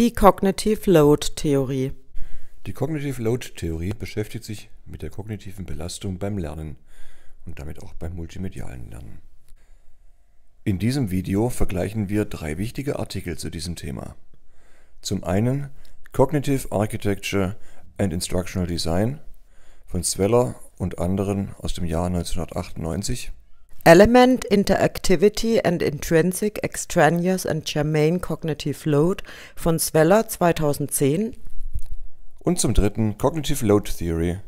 Die Cognitive Load Theorie. Die Cognitive Load Theorie beschäftigt sich mit der kognitiven Belastung beim Lernen und damit auch beim multimedialen Lernen. In diesem Video vergleichen wir drei wichtige Artikel zu diesem Thema. Zum einen Cognitive Architecture and Instructional Design von Sweller und anderen aus dem Jahr 1998 Element, Interactivity and Intrinsic, Extraneous and Germane Cognitive Load von Sweller 2010. Und zum dritten Cognitive Load Theory.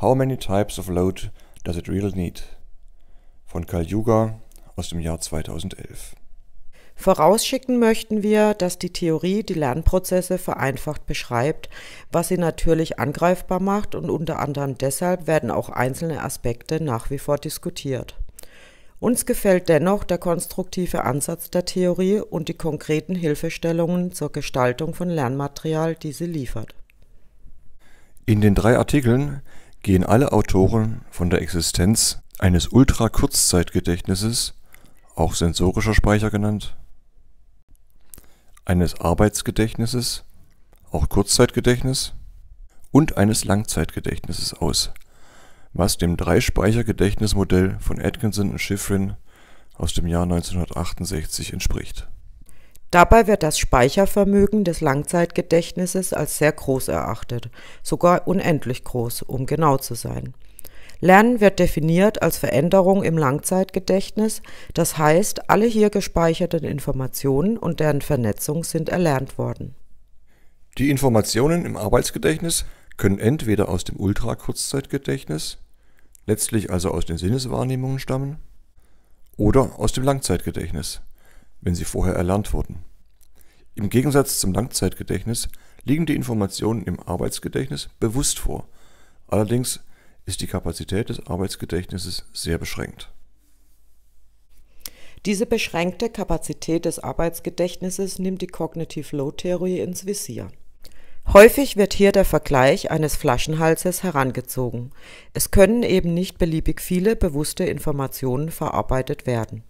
How many types of load does it really need? Von Karl Juger aus dem Jahr 2011. Vorausschicken möchten wir, dass die Theorie die Lernprozesse vereinfacht beschreibt, was sie natürlich angreifbar macht und unter anderem deshalb werden auch einzelne Aspekte nach wie vor diskutiert. Uns gefällt dennoch der konstruktive Ansatz der Theorie und die konkreten Hilfestellungen zur Gestaltung von Lernmaterial, die sie liefert. In den drei Artikeln gehen alle Autoren von der Existenz eines Ultra-Kurzzeitgedächtnisses, auch sensorischer Speicher genannt, eines Arbeitsgedächtnisses, auch Kurzzeitgedächtnis, und eines Langzeitgedächtnisses aus was dem Dreispeichergedächtnismodell von Atkinson und Shiffrin aus dem Jahr 1968 entspricht. Dabei wird das Speichervermögen des Langzeitgedächtnisses als sehr groß erachtet, sogar unendlich groß, um genau zu sein. Lernen wird definiert als Veränderung im Langzeitgedächtnis, das heißt, alle hier gespeicherten Informationen und deren Vernetzung sind erlernt worden. Die Informationen im Arbeitsgedächtnis können entweder aus dem Ultrakurzzeitgedächtnis, letztlich also aus den Sinneswahrnehmungen stammen, oder aus dem Langzeitgedächtnis, wenn sie vorher erlernt wurden. Im Gegensatz zum Langzeitgedächtnis liegen die Informationen im Arbeitsgedächtnis bewusst vor. Allerdings ist die Kapazität des Arbeitsgedächtnisses sehr beschränkt. Diese beschränkte Kapazität des Arbeitsgedächtnisses nimmt die Cognitive Load Theorie ins Visier. Häufig wird hier der Vergleich eines Flaschenhalses herangezogen. Es können eben nicht beliebig viele bewusste Informationen verarbeitet werden.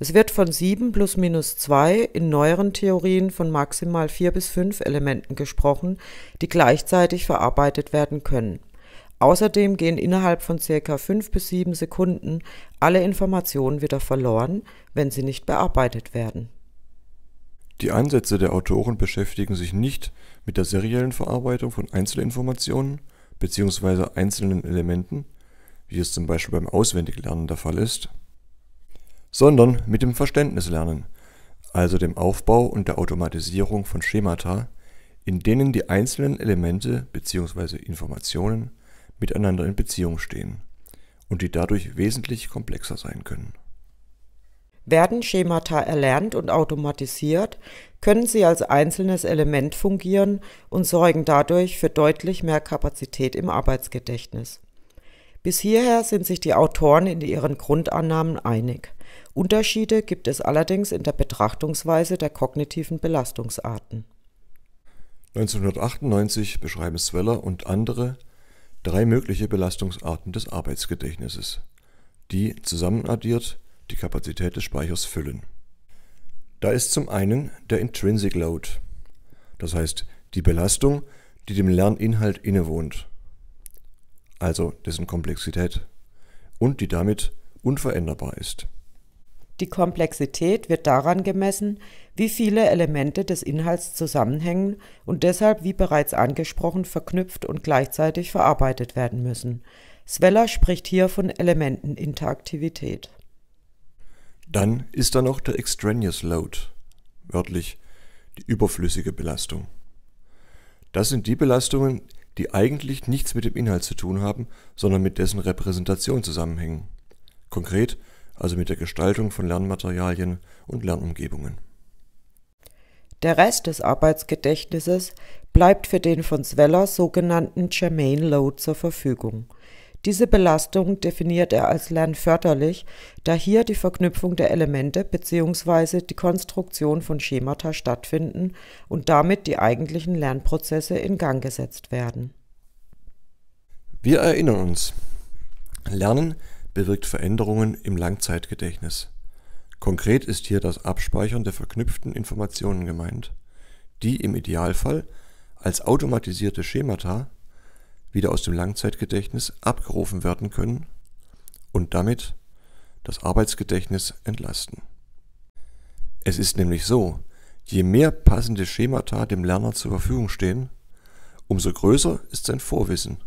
Es wird von 7 plus minus 2 in neueren Theorien von maximal 4 bis 5 Elementen gesprochen, die gleichzeitig verarbeitet werden können. Außerdem gehen innerhalb von ca. 5 bis 7 Sekunden alle Informationen wieder verloren, wenn sie nicht bearbeitet werden. Die Ansätze der Autoren beschäftigen sich nicht mit der seriellen Verarbeitung von Einzelinformationen bzw. einzelnen Elementen, wie es zum Beispiel beim Auswendiglernen der Fall ist, sondern mit dem Verständnislernen, also dem Aufbau und der Automatisierung von Schemata, in denen die einzelnen Elemente bzw. Informationen miteinander in Beziehung stehen und die dadurch wesentlich komplexer sein können. Werden Schemata erlernt und automatisiert, können sie als einzelnes Element fungieren und sorgen dadurch für deutlich mehr Kapazität im Arbeitsgedächtnis. Bis hierher sind sich die Autoren in ihren Grundannahmen einig. Unterschiede gibt es allerdings in der Betrachtungsweise der kognitiven Belastungsarten. 1998 beschreiben Sweller und andere drei mögliche Belastungsarten des Arbeitsgedächtnisses, die zusammenaddiert die Kapazität des Speichers füllen. Da ist zum einen der Intrinsic Load, das heißt die Belastung, die dem Lerninhalt innewohnt, also dessen Komplexität und die damit unveränderbar ist. Die Komplexität wird daran gemessen, wie viele Elemente des Inhalts zusammenhängen und deshalb, wie bereits angesprochen, verknüpft und gleichzeitig verarbeitet werden müssen. Sweller spricht hier von Elementeninteraktivität. Dann ist da noch der Extraneous Load, wörtlich die überflüssige Belastung. Das sind die Belastungen, die eigentlich nichts mit dem Inhalt zu tun haben, sondern mit dessen Repräsentation zusammenhängen. Konkret also mit der Gestaltung von Lernmaterialien und Lernumgebungen. Der Rest des Arbeitsgedächtnisses bleibt für den von Sweller sogenannten Germain Load zur Verfügung. Diese Belastung definiert er als lernförderlich, da hier die Verknüpfung der Elemente bzw. die Konstruktion von Schemata stattfinden und damit die eigentlichen Lernprozesse in Gang gesetzt werden. Wir erinnern uns, Lernen bewirkt Veränderungen im Langzeitgedächtnis. Konkret ist hier das Abspeichern der verknüpften Informationen gemeint, die im Idealfall als automatisierte Schemata wieder aus dem Langzeitgedächtnis abgerufen werden können und damit das Arbeitsgedächtnis entlasten. Es ist nämlich so, je mehr passende Schemata dem Lerner zur Verfügung stehen, umso größer ist sein Vorwissen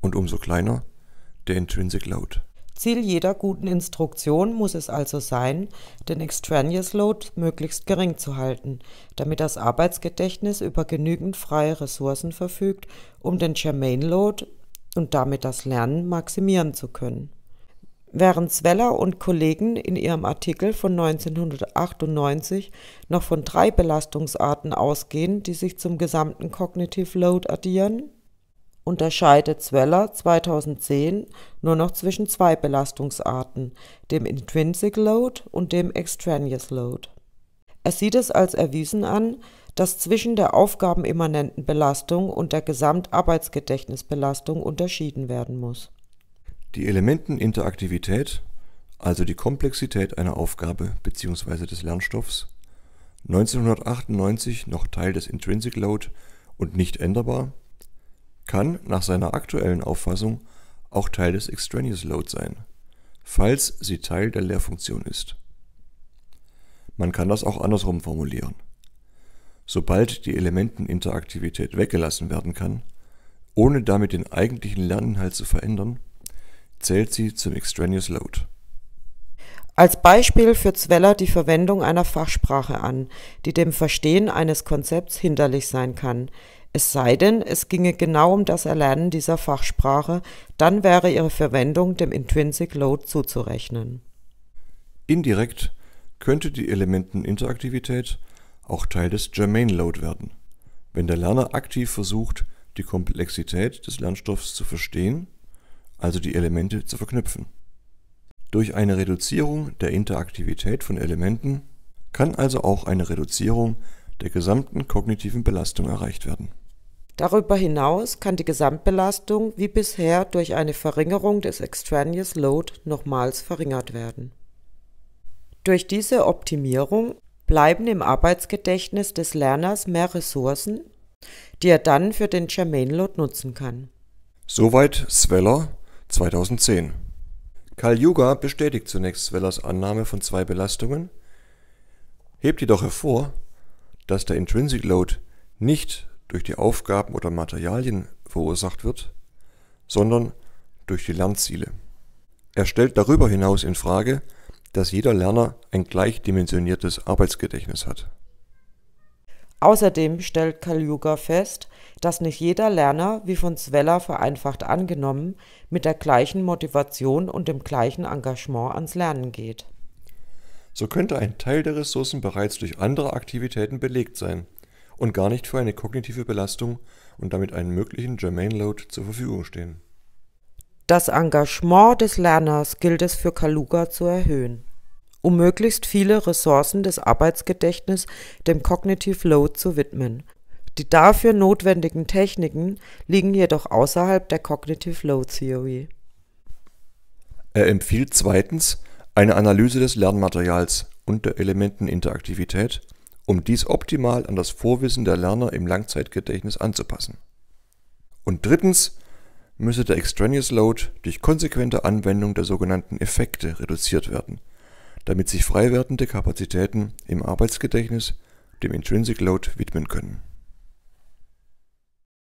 und umso kleiner der Intrinsic Load. Ziel jeder guten Instruktion muss es also sein, den Extraneous Load möglichst gering zu halten, damit das Arbeitsgedächtnis über genügend freie Ressourcen verfügt, um den Germain Load und damit das Lernen maximieren zu können. Während Zweller und Kollegen in ihrem Artikel von 1998 noch von drei Belastungsarten ausgehen, die sich zum gesamten Cognitive Load addieren, unterscheidet Zweller 2010 nur noch zwischen zwei Belastungsarten, dem Intrinsic Load und dem Extraneous Load. Er sieht es als erwiesen an, dass zwischen der aufgabenimmanenten Belastung und der Gesamtarbeitsgedächtnisbelastung unterschieden werden muss. Die Elementeninteraktivität, also die Komplexität einer Aufgabe bzw. des Lernstoffs, 1998 noch Teil des Intrinsic Load und nicht änderbar, kann nach seiner aktuellen Auffassung auch Teil des Extraneous Load sein, falls sie Teil der Leerfunktion ist. Man kann das auch andersrum formulieren. Sobald die Elementeninteraktivität weggelassen werden kann, ohne damit den eigentlichen Lerninhalt zu verändern, zählt sie zum Extraneous Load. Als Beispiel führt Zweller die Verwendung einer Fachsprache an, die dem Verstehen eines Konzepts hinderlich sein kann. Es sei denn, es ginge genau um das Erlernen dieser Fachsprache, dann wäre ihre Verwendung dem Intrinsic Load zuzurechnen. Indirekt könnte die Elementeninteraktivität auch Teil des Germain Load werden, wenn der Lerner aktiv versucht, die Komplexität des Lernstoffs zu verstehen, also die Elemente zu verknüpfen. Durch eine Reduzierung der Interaktivität von Elementen kann also auch eine Reduzierung der gesamten kognitiven Belastung erreicht werden Darüber hinaus kann die Gesamtbelastung wie bisher durch eine Verringerung des Extraneous Load nochmals verringert werden. Durch diese Optimierung bleiben im Arbeitsgedächtnis des Lerners mehr Ressourcen, die er dann für den Germain-Load nutzen kann. Soweit Sweller 2010. Karl Juga bestätigt zunächst Swellers Annahme von zwei Belastungen, hebt jedoch hervor, dass der Intrinsic Load nicht durch die Aufgaben oder Materialien verursacht wird, sondern durch die Lernziele. Er stellt darüber hinaus in Frage, dass jeder Lerner ein gleichdimensioniertes Arbeitsgedächtnis hat. Außerdem stellt Kaljuga fest, dass nicht jeder Lerner, wie von Zweller vereinfacht angenommen, mit der gleichen Motivation und dem gleichen Engagement ans Lernen geht. So könnte ein Teil der Ressourcen bereits durch andere Aktivitäten belegt sein, und gar nicht für eine kognitive Belastung und damit einen möglichen Germain Load zur Verfügung stehen. Das Engagement des Lerners gilt es für Kaluga zu erhöhen, um möglichst viele Ressourcen des Arbeitsgedächtnisses dem Cognitive Load zu widmen. Die dafür notwendigen Techniken liegen jedoch außerhalb der Cognitive Load Theory. Er empfiehlt zweitens eine Analyse des Lernmaterials und der Elementeninteraktivität um dies optimal an das Vorwissen der Lerner im Langzeitgedächtnis anzupassen. Und drittens müsse der Extraneous Load durch konsequente Anwendung der sogenannten Effekte reduziert werden, damit sich freiwertende Kapazitäten im Arbeitsgedächtnis dem Intrinsic Load widmen können.